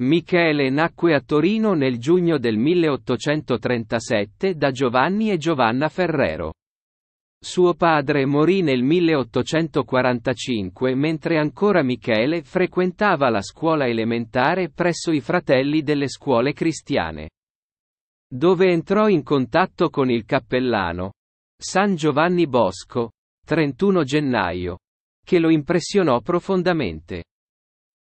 Michele nacque a Torino nel giugno del 1837 da Giovanni e Giovanna Ferrero. Suo padre morì nel 1845 mentre ancora Michele frequentava la scuola elementare presso i fratelli delle scuole cristiane. Dove entrò in contatto con il cappellano San Giovanni Bosco, 31 gennaio, che lo impressionò profondamente.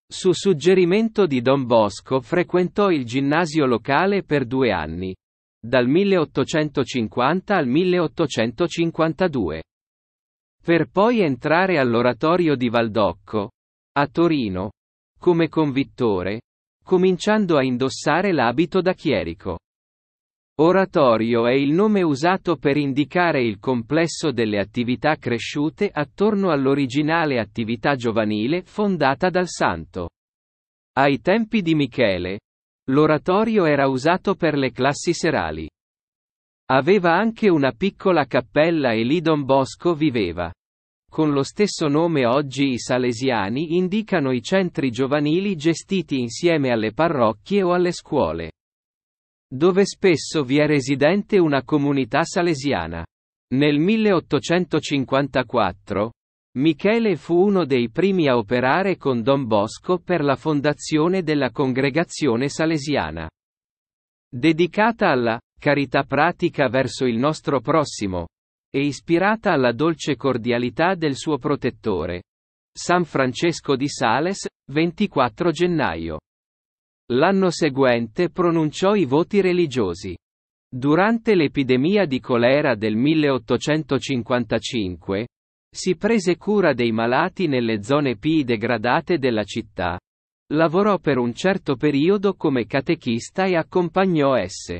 Su suggerimento di Don Bosco frequentò il ginnasio locale per due anni. Dal 1850 al 1852. Per poi entrare all'oratorio di Valdocco, a Torino, come convittore, cominciando a indossare l'abito da chierico. Oratorio è il nome usato per indicare il complesso delle attività cresciute attorno all'originale attività giovanile fondata dal santo. Ai tempi di Michele, l'oratorio era usato per le classi serali. Aveva anche una piccola cappella e lì Don Bosco viveva. Con lo stesso nome oggi i salesiani indicano i centri giovanili gestiti insieme alle parrocchie o alle scuole dove spesso vi è residente una comunità salesiana. Nel 1854, Michele fu uno dei primi a operare con Don Bosco per la fondazione della congregazione salesiana. Dedicata alla carità pratica verso il nostro prossimo, e ispirata alla dolce cordialità del suo protettore. San Francesco di Sales, 24 gennaio. L'anno seguente pronunciò i voti religiosi. Durante l'epidemia di colera del 1855, si prese cura dei malati nelle zone P degradate della città. Lavorò per un certo periodo come catechista e accompagnò S.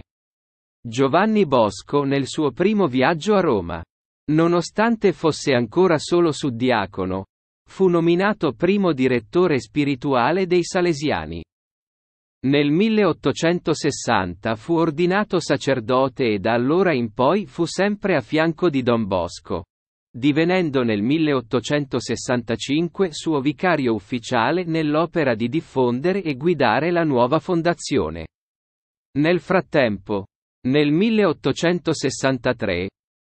Giovanni Bosco nel suo primo viaggio a Roma. Nonostante fosse ancora solo suddiacono, fu nominato primo direttore spirituale dei Salesiani. Nel 1860 fu ordinato sacerdote e da allora in poi fu sempre a fianco di Don Bosco. Divenendo nel 1865 suo vicario ufficiale nell'opera di diffondere e guidare la nuova fondazione. Nel frattempo, nel 1863,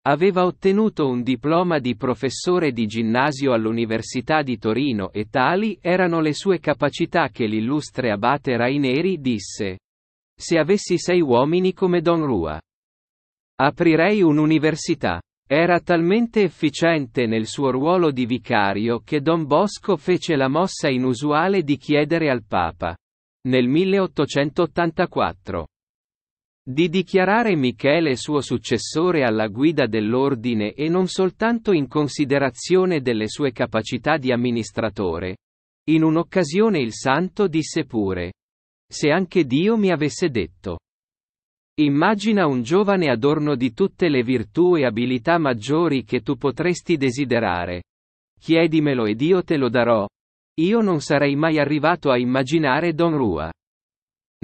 Aveva ottenuto un diploma di professore di ginnasio all'Università di Torino e tali erano le sue capacità che l'illustre abate Raineri disse. Se avessi sei uomini come Don Rua. Aprirei un'università. Era talmente efficiente nel suo ruolo di vicario che Don Bosco fece la mossa inusuale di chiedere al Papa. Nel 1884 di dichiarare Michele suo successore alla guida dell'ordine e non soltanto in considerazione delle sue capacità di amministratore. In un'occasione il santo disse pure, se anche Dio mi avesse detto. Immagina un giovane adorno di tutte le virtù e abilità maggiori che tu potresti desiderare. Chiedimelo ed io te lo darò. Io non sarei mai arrivato a immaginare Don Rua.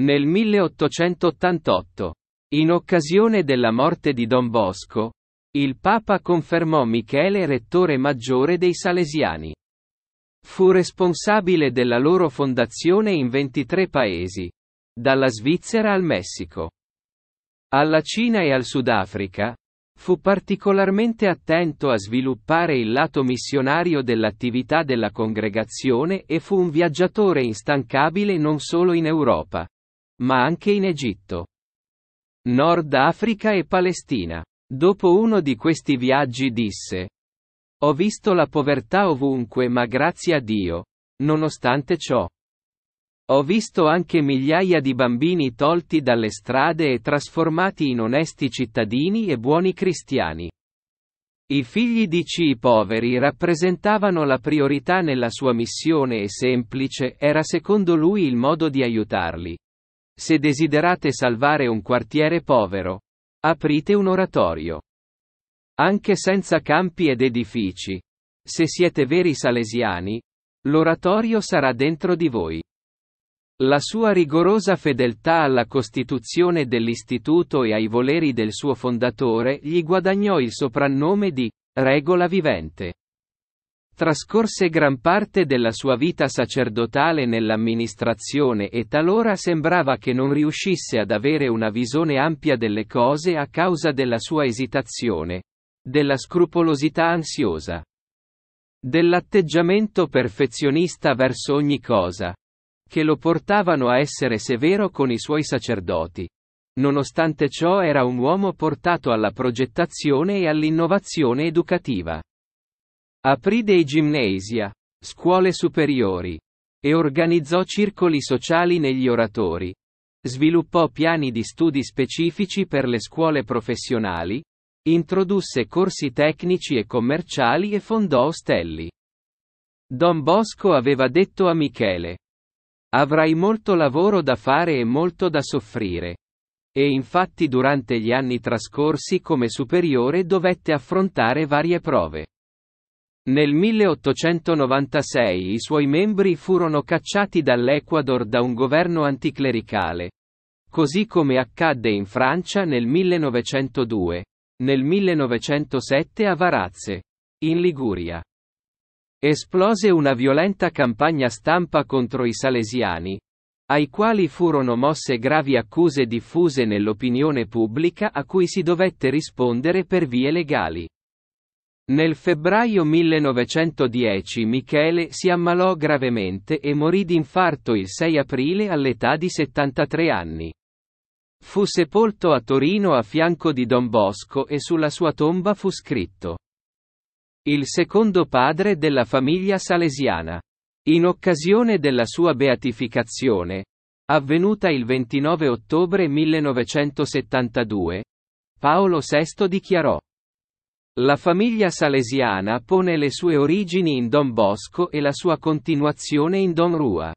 Nel 1888, in occasione della morte di Don Bosco, il Papa confermò Michele rettore maggiore dei Salesiani. Fu responsabile della loro fondazione in 23 paesi, dalla Svizzera al Messico. Alla Cina e al Sudafrica, fu particolarmente attento a sviluppare il lato missionario dell'attività della congregazione e fu un viaggiatore instancabile non solo in Europa, ma anche in Egitto. Nord Africa e Palestina. Dopo uno di questi viaggi disse, ho visto la povertà ovunque ma grazie a Dio, nonostante ciò. Ho visto anche migliaia di bambini tolti dalle strade e trasformati in onesti cittadini e buoni cristiani. I figli di C poveri rappresentavano la priorità nella sua missione e semplice era secondo lui il modo di aiutarli, se desiderate salvare un quartiere povero, aprite un oratorio. Anche senza campi ed edifici. Se siete veri salesiani, l'oratorio sarà dentro di voi. La sua rigorosa fedeltà alla costituzione dell'istituto e ai voleri del suo fondatore gli guadagnò il soprannome di regola vivente. Trascorse gran parte della sua vita sacerdotale nell'amministrazione e talora sembrava che non riuscisse ad avere una visione ampia delle cose a causa della sua esitazione, della scrupolosità ansiosa, dell'atteggiamento perfezionista verso ogni cosa, che lo portavano a essere severo con i suoi sacerdoti. Nonostante ciò era un uomo portato alla progettazione e all'innovazione educativa. Aprì dei gimnasia, scuole superiori e organizzò circoli sociali negli oratori. Sviluppò piani di studi specifici per le scuole professionali, introdusse corsi tecnici e commerciali e fondò ostelli. Don Bosco aveva detto a Michele. Avrai molto lavoro da fare e molto da soffrire. E infatti durante gli anni trascorsi come superiore dovette affrontare varie prove. Nel 1896 i suoi membri furono cacciati dall'Ecuador da un governo anticlericale. Così come accadde in Francia nel 1902. Nel 1907 a Varazze. In Liguria. Esplose una violenta campagna stampa contro i salesiani, ai quali furono mosse gravi accuse diffuse nell'opinione pubblica a cui si dovette rispondere per vie legali. Nel febbraio 1910 Michele si ammalò gravemente e morì di infarto il 6 aprile all'età di 73 anni. Fu sepolto a Torino a fianco di Don Bosco e sulla sua tomba fu scritto Il secondo padre della famiglia salesiana. In occasione della sua beatificazione, avvenuta il 29 ottobre 1972, Paolo VI dichiarò la famiglia salesiana pone le sue origini in Don Bosco e la sua continuazione in Don Rua.